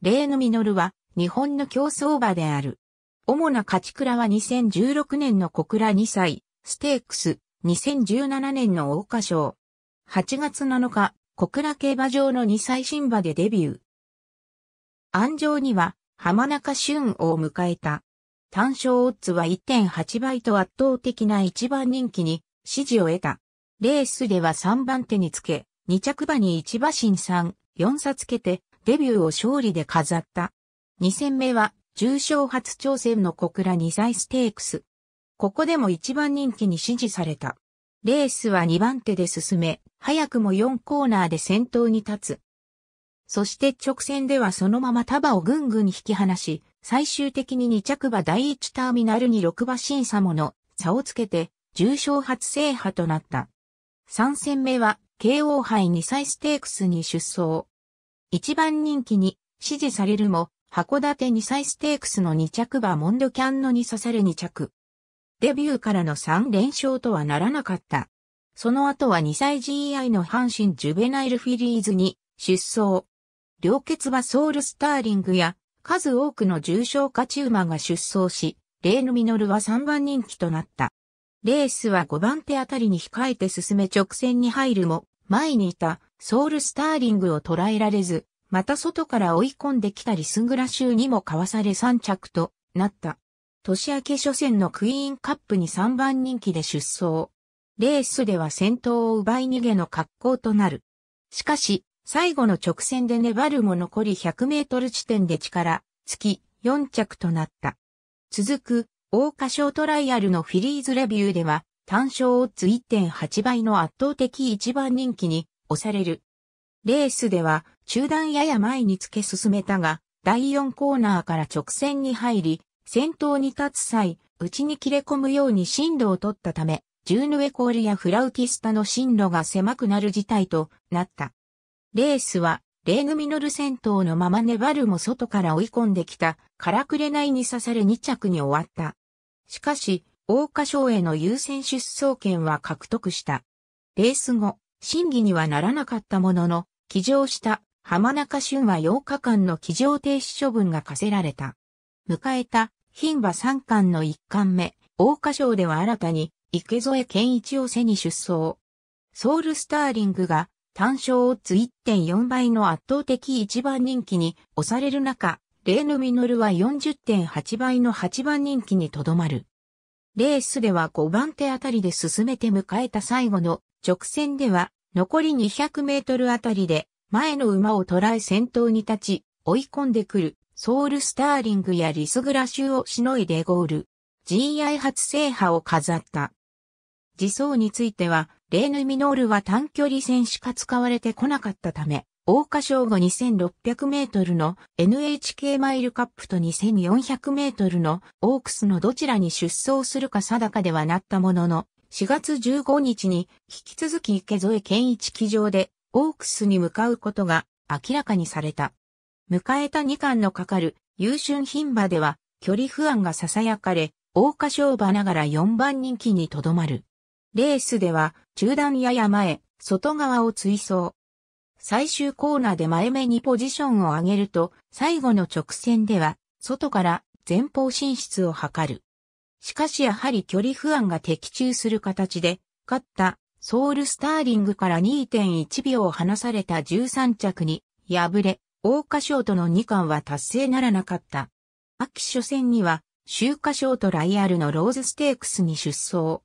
レーヌ・ミノルは日本の競争馬である。主な勝ち倉は2016年の小倉2歳、ステークス、2017年の大花賞。8月7日、小倉競馬場の2歳新馬でデビュー。安城には浜中俊を迎えた。単勝オッズは1.8倍と圧倒的な一番人気に支持を得た。レースでは3番手につけ、2着馬に1馬身3、4差つけてデビューを勝利で飾った。2戦目は、重賞初挑戦の小倉2歳ステークス。ここでも一番人気に支持された。レースは2番手で進め、早くも4コーナーで先頭に立つ。そして直線ではそのまま束をぐんぐん引き離し、最終的に2着馬第1ターミナルに6馬審査もの差をつけて、重賞初制覇となった。3戦目は、KO 杯2歳ステークスに出走。一番人気に支持されるも、函館2歳ステークスの2着馬モンドキャンノに刺され2着。デビューからの3連勝とはならなかった。その後は2歳 GI の阪神ジュベナイルフィリーズに出走。両決はソウルスターリングや数多くの重症勝ち馬が出走し、レーヌミノルは3番人気となった。レースは5番手あたりに控えて進め直線に入るも、前にいたソウルスターリングを捉えられず、また外から追い込んできたリスングラ州にもかわされ3着となった。年明け初戦のクイーンカップに3番人気で出走。レースでは先頭を奪い逃げの格好となる。しかし、最後の直線で粘るも残り100メートル地点で力、月、き、4着となった。続く、大花賞トライアルのフィリーズレビューでは、単勝オッズ1.8倍の圧倒的1番人気に、押される。レースでは中断やや前につけ進めたが、第4コーナーから直線に入り、先頭に立つ際、内に切れ込むように進路を取ったため、ジューヌエコールやフラウティスタの進路が狭くなる事態となった。レースは、レーグミノル先頭のまま粘るも外から追い込んできた、からくれないに刺され2着に終わった。しかし、桜花賞への優先出走権は獲得した。レース後、審議にはならなかったものの、起乗した浜中俊は8日間の起乗停止処分が課せられた。迎えた、牝馬3冠の1冠目、大花賞では新たに、池添健一を背に出走。ソウルスターリングが単勝オッズ1.4倍の圧倒的一番人気に押される中、レーヌミノルは40.8倍の8番人気にとどまる。レースでは5番手あたりで進めて迎えた最後の直線では残り200メートルあたりで前の馬を捉え先頭に立ち追い込んでくるソウルスターリングやリスグラシュをしのいでゴール。GI 初制覇を飾った。自走については、レーヌ・ミノールは短距離戦しか使われてこなかったため、大花賞後2600メートルの NHK マイルカップと2400メートルのオークスのどちらに出走するか定かではなったものの、4月15日に引き続き池添健一騎乗でオークスに向かうことが明らかにされた。迎えた2巻のかかる優春品馬では距離不安が囁かれ、大花賞馬ながら4番人気にとどまる。レースでは中段や山へ外側を追走。最終コーナーで前目にポジションを上げると、最後の直線では、外から前方進出を図る。しかしやはり距離不安が的中する形で、勝ったソウルスターリングから2.1秒離された13着に敗れ、大花賞との2冠は達成ならなかった。秋初戦には、秋華賞とライアルのローズステークスに出走。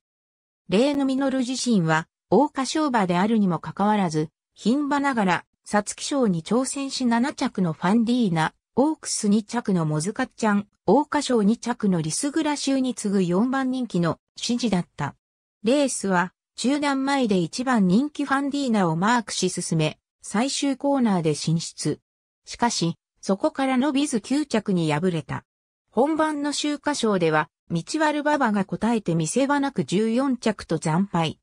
例のル自身は、大花賞馬であるにもかかわらず、牝馬ながら、皐月賞に挑戦し7着のファンディーナ、オークス2着のモズカッチャン、オーカー2着のリスグラ州に次ぐ4番人気の指示だった。レースは、中段前で1番人気ファンディーナをマークし進め、最終コーナーで進出。しかし、そこから伸びず9着に敗れた。本番の週華賞では、道割馬場が答えて見せ場なく14着と惨敗。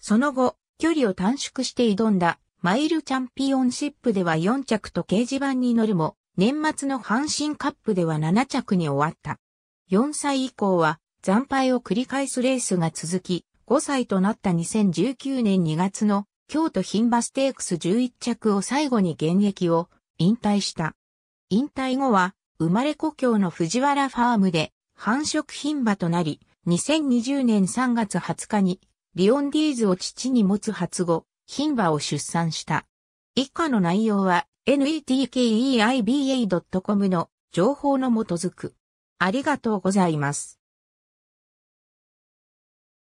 その後、距離を短縮して挑んだマイルチャンピオンシップでは4着と掲示板に乗るも、年末の阪神カップでは7着に終わった。4歳以降は惨敗を繰り返すレースが続き、5歳となった2019年2月の京都牝馬ステークス11着を最後に現役を引退した。引退後は生まれ故郷の藤原ファームで繁殖品馬となり、2020年3月20日にリオンディーズを父に持つ初後、品馬を出産した。以下の内容は netkeiba.com の基づく。ありがとうございます。